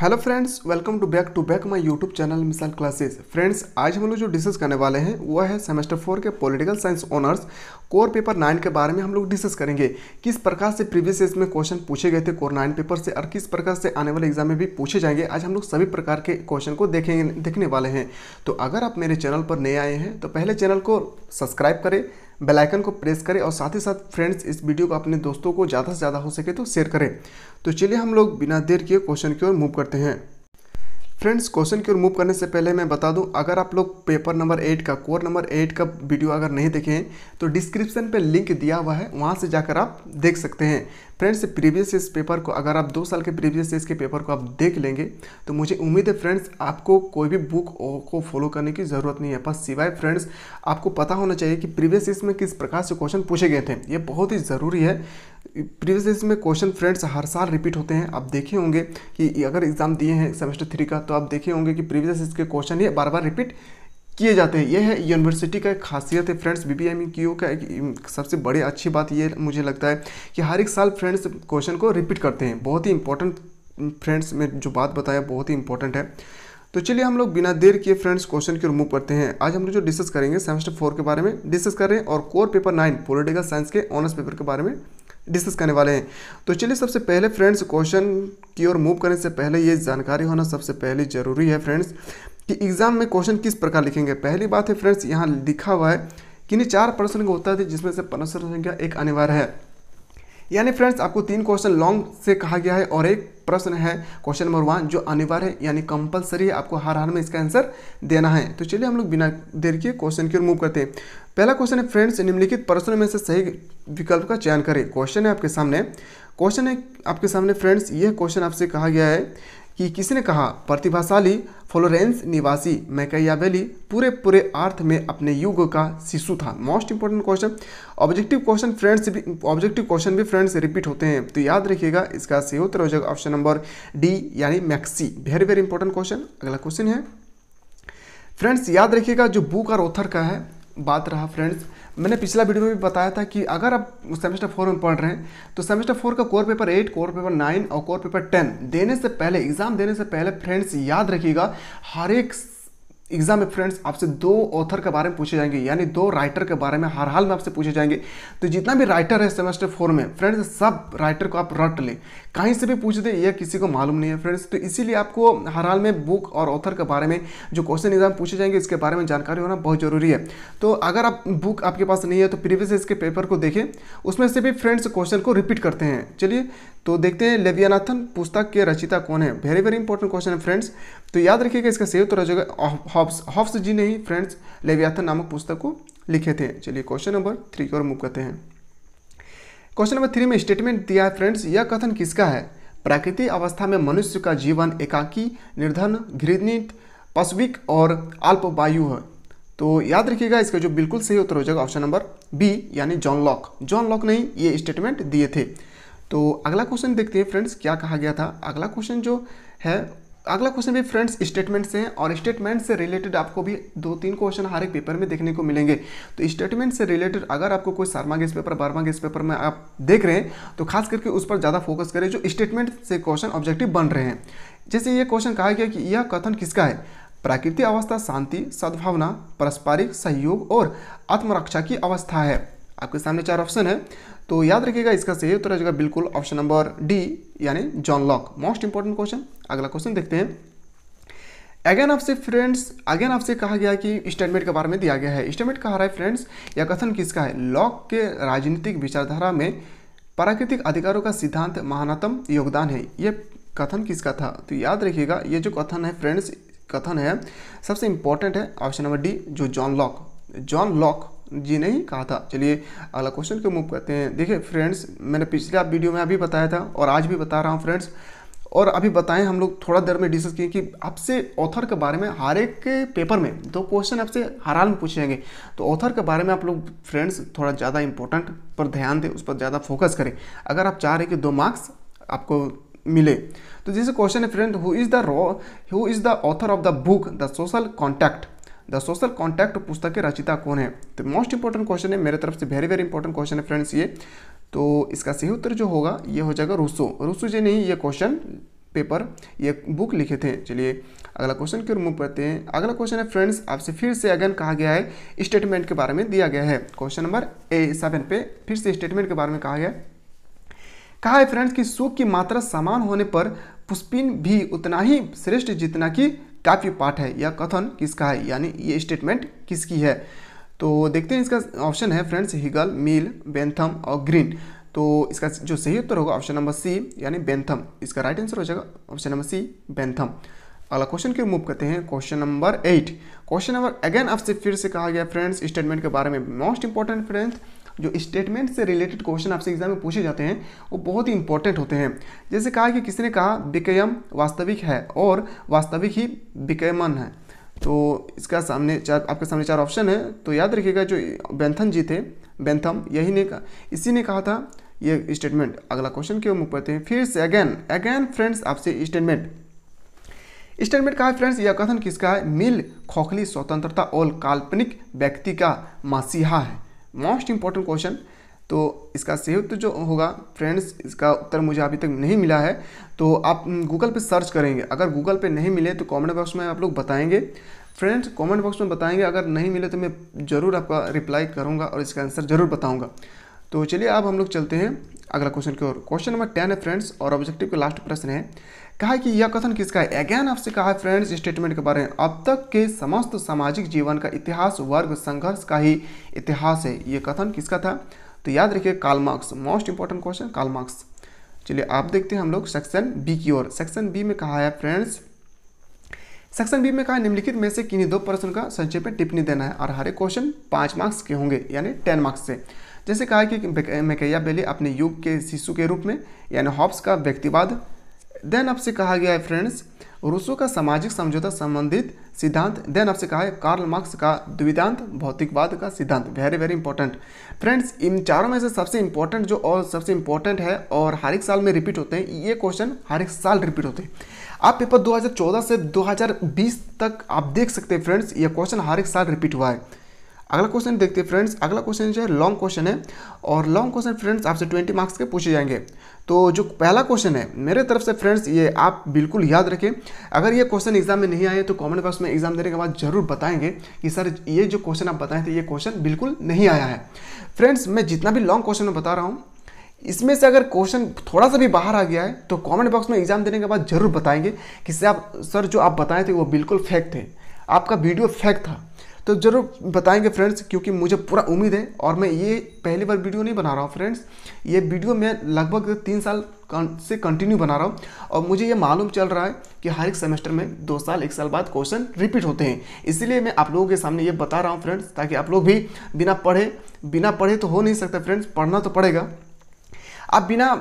hello friends welcome to back to back my YouTube channel Misal classes friends आज हम लोग जो डिस्कस करने वाले हैं वह है सेमेस्टर फोर के political science honours core paper nine के बारे में हम लोग डिस्कस करेंगे किस प्रकार से प्रीवियस ईयर में क्वेश्चन पूछे गए थे कोर नाइन पेपर से और किस प्रकार से आने वाले एग्जाम में भी पूछे जाएंगे आज हम लोग सभी प्रकार के क्वेश्चन को देखेंगे देखने वाले हैं तो अगर आप मेरे चैनल पर नए आए हैं तो पहले चैनल को सब्सक्राइब करें बेल आइकन को प्रेस करें और साथ ही साथ फ्रेंड्स इस वीडियो को अपने दोस्तों को ज़्यादा से ज़्यादा हो सके तो शेयर करें तो चलिए हम लोग बिना देर किए क्वेश्चन की ओर मूव करते हैं फ्रेंड्स क्वेश्चन की ओर मूव करने से पहले मैं बता दूं अगर आप लोग पेपर नंबर एट का कोर नंबर एट का वीडियो अगर नहीं देखे हैं तो डिस्क्रिप्शन पे लिंक दिया हुआ है वहाँ से जाकर आप देख सकते हैं फ्रेंड्स प्रीवियस इस पेपर को अगर आप दो साल के प्रीवियस इसके के पेपर को आप देख लेंगे तो मुझे उम्मीद है फ्रेंड्स आपको कोई भी बुक को फॉलो करने की ज़रूरत नहीं है पर सिवाय फ्रेंड्स आपको पता होना चाहिए कि प्रीवियस इसमें में किस प्रकार से क्वेश्चन पूछे गए थे ये बहुत ही ज़रूरी है प्रीवियस ईयर में क्वेश्चन फ्रेंड्स हर साल रिपीट होते हैं आप देखे होंगे कि अगर एग्ज़ाम दिए हैं सेमेस्टर थ्री का तो आप देखे होंगे कि प्रीवियस ईयर के क्वेश्चन ये बार बार रिपीट किए जाते हैं यह है यूनिवर्सिटी का एक खासियत है friends B B M E Q का एक सबसे बड़ी अच्छी बात ये मुझे लगता है कि हर एक साल फ्रेंड्स क्वेश्चन को रिपीट करते हैं बहुत ही इंपॉर्टेंट फ्रेंड्स में जो बात बताया बहुत ही इंपॉर्टेंट है तो चलिए हम लोग बिना देर किए फ्रेंड्स क्वेश्चन की ओर मूव करते हैं आज हम लोग जो डिस्कस करेंगे सेमेस्टर फोर के बारे में डिस्कस कर रहे हैं और core paper nine political science के ऑनर्स पेपर के बारे में डिस्कस करने वाले हैं तो चलिए सबसे पहले फ्रेंड्स क्वेश्चन की ओर मूव करने से पहले ये जानकारी होना सबसे पहले ज़रूरी है फ्रेंड्स कि एग्ज़ाम में क्वेश्चन किस प्रकार लिखेंगे पहली बात है फ्रेंड्स यहाँ लिखा हुआ है कि नहीं चार प्रश्न का होता थे जिसमें से प्रश्न संख्या एक अनिवार्य है यानी फ्रेंड्स आपको तीन क्वेश्चन लॉन्ग से कहा गया है और एक प्रश्न है क्वेश्चन नंबर वन जो अनिवार्य है यानी कंपलसरी है आपको हर हाल में इसका आंसर देना है तो चलिए हम लोग बिना देर के क्वेश्चन की ओर मूव करते हैं पहला क्वेश्चन है फ्रेंड्स निम्नलिखित प्रश्नों में से सही विकल्प का चयन करें क्वेश्चन है आपके सामने क्वेश्चन है आपके सामने फ्रेंड्स यह क्वेश्चन आपसे कहा गया है कि किसने कहा प्रतिभाशाली फ्लोरेंस निवासी मैकैयावेली पूरे पूरे अर्थ में अपने युग का शिशु था most important question objective question friends भी ऑब्जेक्टिव क्वेश्चन भी फ्रेंड्स रिपीट होते हैं तो याद रखिएगा इसका सही उत्तर हो जाएगा ऑप्शन नंबर डी यानी मैक्सी वेरी वेरी इंपॉर्टेंट क्वेश्चन अगला क्वेश्चन है फ्रेंड्स याद रखिएगा जो बुक और ऑथर का है बात रहा फ्रेंड्स मैंने पिछला वीडियो में भी बताया था कि अगर आप सेमेस्टर फोर में पढ़ रहे हैं तो सेमेस्टर फोर का core paper eight core paper nine और कोर पेपर टेन देने से पहले एग्जाम देने से पहले फ्रेंड्स याद रखिएगा हर एक एग्जाम में फ्रेंड्स आपसे दो ऑथर के बारे में पूछे जाएंगे यानी दो राइटर के बारे में हर हाल में आपसे पूछे जाएंगे तो जितना भी राइटर है सेमेस्टर फोर में फ्रेंड्स सब राइटर को आप रट लें कहीं से भी पूछ दें यह किसी को मालूम नहीं है फ्रेंड्स तो इसीलिए आपको हर हाल में बुक और ऑथर के बारे में जो क्वेश्चन एग्जाम पूछे जाएंगे इसके बारे में जानकारी होना बहुत जरूरी है तो अगर आप बुक आपके पास नहीं है तो प्रीवियस इसके पेपर को देखें उसमें से भी फ्रेंड्स क्वेश्चन को रिपीट करते हैं चलिए तो देखते हैं लेवियानाथन पुस्तक के रचिता कौन है वेरी वेरी इंपॉर्टेंट क्वेश्चन है फ्रेंड्स तो याद रखिएगा इसका सही उत्तर हो जाएगा हॉब्स हॉब्स जी ने ही फ्रेंड्स लेवियाथन नामक पुस्तक को लिखे थे चलिए क्वेश्चन नंबर थ्री की ओर मूव करते हैं क्वेश्चन नंबर थ्री में स्टेटमेंट दिया है फ्रेंड्स यह कथन किसका है प्राकृतिक अवस्था में मनुष्य का जीवन एकाकी निर्धन घृणित पशविक और अल्पवायु है तो याद रखिएगा इसका जो बिल्कुल सही उत्तर हो जाएगा ऑप्शन नंबर बी यानी जॉन लॉक जॉन लॉक ने ये स्टेटमेंट दिए थे तो अगला क्वेश्चन देखते हैं फ्रेंड्स क्या कहा गया था अगला क्वेश्चन जो है अगला क्वेश्चन भी फ्रेंड्स स्टेटमेंट से है और स्टेटमेंट से रिलेटेड आपको भी दो तीन क्वेश्चन हर एक पेपर में देखने को मिलेंगे तो स्टेटमेंट से रिलेटेड अगर आपको कोई Sharma guess paper Barma guess paper में आप देख रहे हैं तो खास करके उस पर ज़्यादा फोकस करें जो स्टेटमेंट से क्वेश्चन ऑब्जेक्टिव बन रहे हैं जैसे ये क्वेश्चन कहा गया कि यह कथन किसका है प्राकृतिक अवस्था शांति सद्भावना पारस्परिक सहयोग और आत्मरक्षा की अवस्था है आपके सामने चार ऑप्शन है तो याद रखिएगा इसका सही उत्तर आ जाएगा बिल्कुल ऑप्शन नंबर डी यानी John Locke most important question अगला क्वेश्चन देखते हैं अगेन आपसे फ्रेंड्स अगेन आपसे कहा गया कि स्टेटमेंट के बारे में दिया गया है स्टेटमेंट कहा रहा है फ्रेंड्स या कथन किसका है लॉक के राजनीतिक विचारधारा में प्राकृतिक अधिकारों का सिद्धांत महानतम योगदान है ये कथन किसका था तो याद रखिएगा ये जो कथन है फ्रेंड्स कथन है सबसे इंपॉर्टेंट है ऑप्शन नंबर डी जो John Locke John Locke ji नहीं कहा था चलिए अगला क्वेश्चन को मूव करते हैं देखिए फ्रेंड्स मैंने पिछले आप वीडियो में अभी बताया था और आज भी बता रहा हूँ फ्रेंड्स और अभी बताएं हम लोग थोड़ा देर में डिस्कस किए कि आपसे ऑथर के बारे में हर एक पेपर में दो क्वेश्चन आपसे हर हाल में पूछेंगे तो ऑथर के बारे में आप लोग फ्रेंड्स थोड़ा ज़्यादा इंपॉर्टेंट पर ध्यान दें उस पर ज़्यादा फोकस करें अगर आप चाह रहे कि दो मार्क्स आपको मिले तो जैसे क्वेश्चन है friend who is the raw who is the author of the book the social contract the social contract पुस्तक के रचिता कौन है तो मोस्ट इंपॉर्टेंट क्वेश्चन है मेरे तरफ से वेरी वेरी इंपॉर्टेंट क्वेश्चन है फ्रेंड्स ये तो इसका सही उत्तर जो होगा ये हो जाएगा रूसो रूसो जी ने ये क्वेश्चन पेपर ये बुक लिखे थे चलिए अगला क्वेश्चन की ओर मूव करते हैं अगला क्वेश्चन है फ्रेंड्स आपसे फिर से अगेन कहा गया है स्टेटमेंट के बारे में दिया गया है क्वेश्चन नंबर ए सेवन पे फिर से स्टेटमेंट के बारे में कहा गया है कहा है फ्रेंड्स कि सुख की मात्रा समान होने पर पुष्पिन भी उतना ही श्रेष्ठ जितना कि काफी पाठ है यह कथन किसका है यानी ये स्टेटमेंट किसकी है तो देखते हैं इसका ऑप्शन है फ्रेंड्स हिगल मिल बेंथम और ग्रीन तो इसका जो सही उत्तर होगा ऑप्शन नंबर सी यानी बेंथम इसका राइट आंसर हो जाएगा ऑप्शन नंबर सी बेंथम अगला क्वेश्चन की मूव करते हैं question number eight question number again आपसे फिर से कहा गया फ्रेंड्स स्टेटमेंट के बारे में मोस्ट इंपॉर्टेंट फ्रेंड्स जो स्टेटमेंट से रिलेटेड क्वेश्चन आपसे एग्जाम में पूछे जाते हैं वो बहुत ही इंपॉर्टेंट होते हैं जैसे कहा कि किसी ने कहा विकयम वास्तविक है और वास्तविक ही विकयमन है तो इसका सामने चार आपके सामने चार ऑप्शन है तो याद रखिएगा जो बैंथन जी थे बैंथम यही ने कहा इसी ने कहा था ये स्टेटमेंट अगला क्वेश्चन के मुख पढ़ते हैं फिर से अगेन अगेन फ्रेंड्स आपसे स्टेटमेंट स्टेटमेंट कहा है फ्रेंड्स यह कथन किसका है मिल खोखली स्वतंत्रता और काल्पनिक व्यक्ति का मसीहा है मोस्ट इंपॉर्टेंट क्वेश्चन तो इसका सही उत्तर जो होगा फ्रेंड्स इसका उत्तर मुझे अभी तक नहीं मिला है तो आप गूगल पे सर्च करेंगे अगर गूगल पे नहीं मिले तो कमेंट बॉक्स में आप लोग बताएंगे फ्रेंड्स कमेंट बॉक्स में बताएंगे अगर नहीं मिले तो मैं ज़रूर आपका रिप्लाई करूँगा और इसका आंसर ज़रूर बताऊँगा तो चलिए अब हम लोग चलते हैं अगला क्वेश्चन की ओर क्वेश्चन नंबर टेन है फ्रेंड्स और ऑब्जेक्टिव का लास्ट प्रश्न है कहा कि यह कथन किसका है अगेन आपसे कहा है फ्रेंड्स स्टेटमेंट के बारे में अब तक के समस्त सामाजिक जीवन का इतिहास वर्ग संघर्ष का ही इतिहास है यह कथन किसका था तो याद रखिए Karl Marx most important question Karl Marx चलिए आप देखते हैं हम लोग सेक्शन बी की ओर सेक्शन बी में कहा है फ्रेंड्स सेक्शन बी में कहा निम्नलिखित में से किन्हीं दो प्रश्न का संक्षेप में टिप्पणी देना है और हर एक क्वेश्चन पांच मार्क्स के होंगे यानी टेन मार्क्स से जैसे कहा कि मैकैया बेली अपने युग के शिशु के रूप में यानी हॉब्स का व्यक्तिवाद देन आपसे कहा गया है फ्रेंड्स रूसो का सामाजिक समझौता संबंधित सिद्धांत देन आपसे कहा है कार्ल मार्क्स का द्विदांत भौतिकवाद का सिद्धांत वेरी वेरी इंपॉर्टेंट फ्रेंड्स इन चारों में से सबसे इंपॉर्टेंट जो और सबसे इंपॉर्टेंट है और हर एक साल में रिपीट होते हैं ये क्वेश्चन हर एक साल रिपीट होते हैं आप पेपर 2014 से 2020 तक आप देख सकते हैं फ्रेंड्स ये क्वेश्चन हर एक साल रिपीट हुआ है अगला क्वेश्चन देखते हैं फ्रेंड्स अगला क्वेश्चन जो है लॉन्ग क्वेश्चन है और लॉन्ग क्वेश्चन फ्रेंड्स आपसे ट्वेंटी मार्क्स के पूछे जाएंगे तो जो पहला क्वेश्चन है मेरे तरफ से फ्रेंड्स ये आप बिल्कुल याद रखें अगर ये क्वेश्चन एग्जाम में नहीं आए तो कमेंट बॉक्स में एग्जाम देने के बाद जरूर बताएंगे कि सर ये जो क्वेश्चन आप बताए थे ये क्वेश्चन बिल्कुल नहीं आया है फ्रेंड्स मैं जितना भी लॉन्ग क्वेश्चन में बता रहा हूँ इसमें से अगर क्वेश्चन थोड़ा सा भी बाहर आ गया है तो कॉमेंट बॉक्स में एग्जाम देने के बाद जरूर बताएंगे कि सर आप सर जो आप बताए थे वो बिल्कुल फैक्ट थे आपका वीडियो फैक्ट था तो ज़रूर बताएंगे फ्रेंड्स क्योंकि मुझे पूरा उम्मीद है और मैं ये पहली बार वीडियो नहीं बना रहा हूँ फ्रेंड्स ये वीडियो मैं लगभग तीन साल से कंटिन्यू बना रहा हूँ और मुझे ये मालूम चल रहा है कि हर एक सेमेस्टर में दो साल एक साल बाद क्वेश्चन रिपीट होते हैं इसीलिए मैं आप लोगों के सामने ये बता रहा हूँ फ्रेंड्स ताकि आप लोग भी बिना पढ़े बिना पढ़े तो हो नहीं सकता फ्रेंड्स पढ़ना तो पड़ेगा आप बिना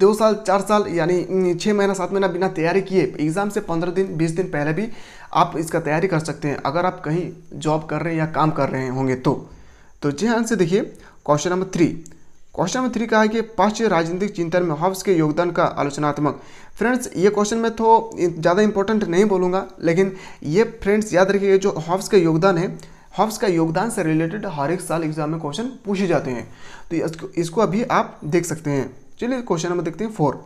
दो साल चार साल यानी छः महीना सात महीना बिना तैयारी किए एग्ज़ाम से पंद्रह दिन बीस दिन पहले भी आप इसका तैयारी कर सकते हैं अगर आप कहीं जॉब कर रहे हैं या काम कर रहे होंगे तो तो जी हाँ से देखिए question number three question number three कहा है कि पाश्चिय राजनीतिक चिंतन में हॉब्स के योगदान का आलोचनात्मक फ्रेंड्स ये क्वेश्चन मैं तो ज़्यादा इंपॉर्टेंट नहीं बोलूँगा लेकिन ये फ्रेंड्स याद रखिए जो हॉब्स का योगदान है हॉब्स का योगदान से रिलेटेड हर एक साल एग्जाम में क्वेश्चन पूछे जाते हैं तो इसको अभी आप देख सकते हैं चलिए क्वेश्चन नंबर देखते हैं फोर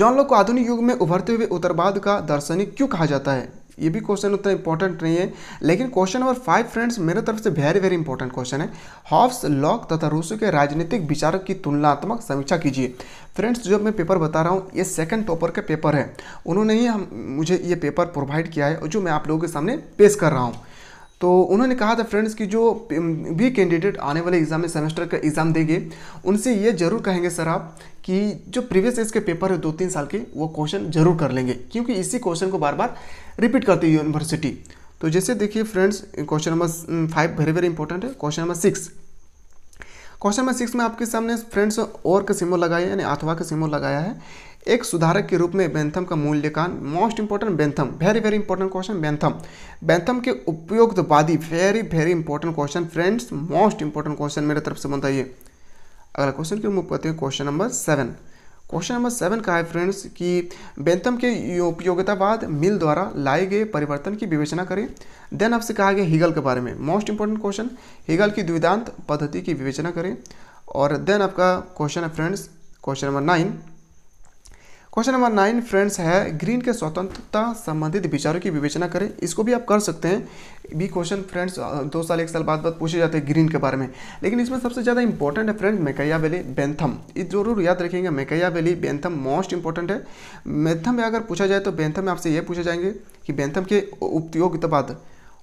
जॉन लॉक को आधुनिक युग में उभरते हुए उत्तरवाद का दर्शनिक क्यों कहा जाता है ये भी क्वेश्चन उतना इंपॉर्टेंट नहीं है लेकिन क्वेश्चन नंबर फाइव फ्रेंड्स मेरे तरफ से वेरी वेरी इंपॉर्टेंट क्वेश्चन है हॉफ्स लॉक तथा रूसो के राजनीतिक विचारक की तुलनात्मक समीक्षा कीजिए फ्रेंड्स जो मैं पेपर बता रहा हूँ ये सेकंड टॉपर का पेपर है उन्होंने ही हम मुझे ये पेपर प्रोवाइड किया है और जो मैं आप लोगों के सामने पेश कर रहा हूँ तो उन्होंने कहा था फ्रेंड्स कि जो भी कैंडिडेट आने वाले एग्ज़ाम में सेमेस्टर का एग्ज़ाम देंगे उनसे ये जरूर कहेंगे सर आप कि जो प्रीवियस ईयर के पेपर है दो तीन साल के वो क्वेश्चन जरूर कर लेंगे क्योंकि इसी क्वेश्चन को बार बार रिपीट करती है यूनिवर्सिटी तो जैसे देखिए friends question number five very very important है question number six question number six में आपके सामने फ्रेंड्स और का सिमो लगाया यानी अथवा का सिमो लगाया है एक सुधारक के रूप में बेंथम का मूल्यकान most important Bentham very very important question Bentham Bentham के उपयोगवादी very very important question friends most important question मेरे तरफ से बताइए अगला क्वेश्चन की मुख्य पते हैं question number seven question number seven का है फ्रेंड्स कि बेंथम के उपयोगितावाद मिल द्वारा लाए गए परिवर्तन की विवेचना करें देन आपसे कहा गया हीगल के बारे में मोस्ट इंपॉर्टेंट क्वेश्चन हीगल की द्विदांत पद्धति की विवेचना करें और देन आपका क्वेश्चन है friends question number nine question number nine friends है ग्रीन के स्वतंत्रता संबंधित विचारों की विवेचना करें इसको भी आप कर सकते हैं भी क्वेश्चन फ्रेंड्स दो साल एक साल बाद बाद पूछे जाते हैं ग्रीन के बारे में लेकिन इसमें सबसे ज़्यादा इंपॉर्टेंट है फ्रेंड्स मैकैया वैली बेंथम ये जरूर याद रखेंगे Machiavelli Bentham most important है बेंथम में अगर पूछा जाए तो बेंथम में आपसे ये पूछे जाएंगे कि बेंथम के उपयोगितावाद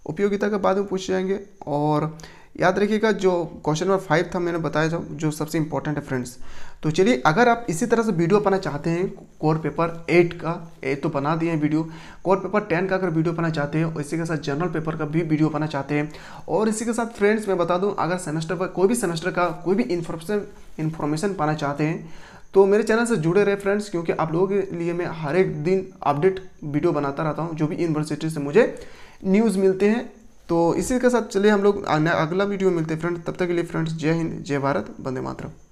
उपयोगिता के बाद में पूछे जाएंगे और याद रखिएगा जो क्वेश्चन नंबर फाइव था मैंने बताया था जो सबसे इंपॉर्टेंट है फ्रेंड्स तो चलिए अगर आप इसी तरह से वीडियो बनाना चाहते हैं कोर पेपर एट का ए तो बना दिए हैं वीडियो कोर पेपर टेन का अगर वीडियो बनाना चाहते हैं और इसी के साथ जनरल पेपर का भी वीडियो बनाना चाहते हैं और इसी के साथ फ्रेंड्स मैं बता दूँ अगर सेमेस्टर पर कोई भी सेमेस्टर का कोई भी इन्फॉर्मेशन इन्फॉर्मेशन पाना चाहते हैं तो मेरे चैनल से जुड़े रहे फ्रेंड्स क्योंकि आप लोगों के लिए मैं हर एक दिन अपडेट वीडियो बनाता रहता हूँ जो भी यूनिवर्सिटी से मुझे न्यूज़ मिलते हैं तो इसी के साथ चलिए हम लोग अगला वीडियो मिलते हैं फ्रेंड्स तब तक के लिए फ्रेंड्स जय हिंद जय भारत बंदे मातरम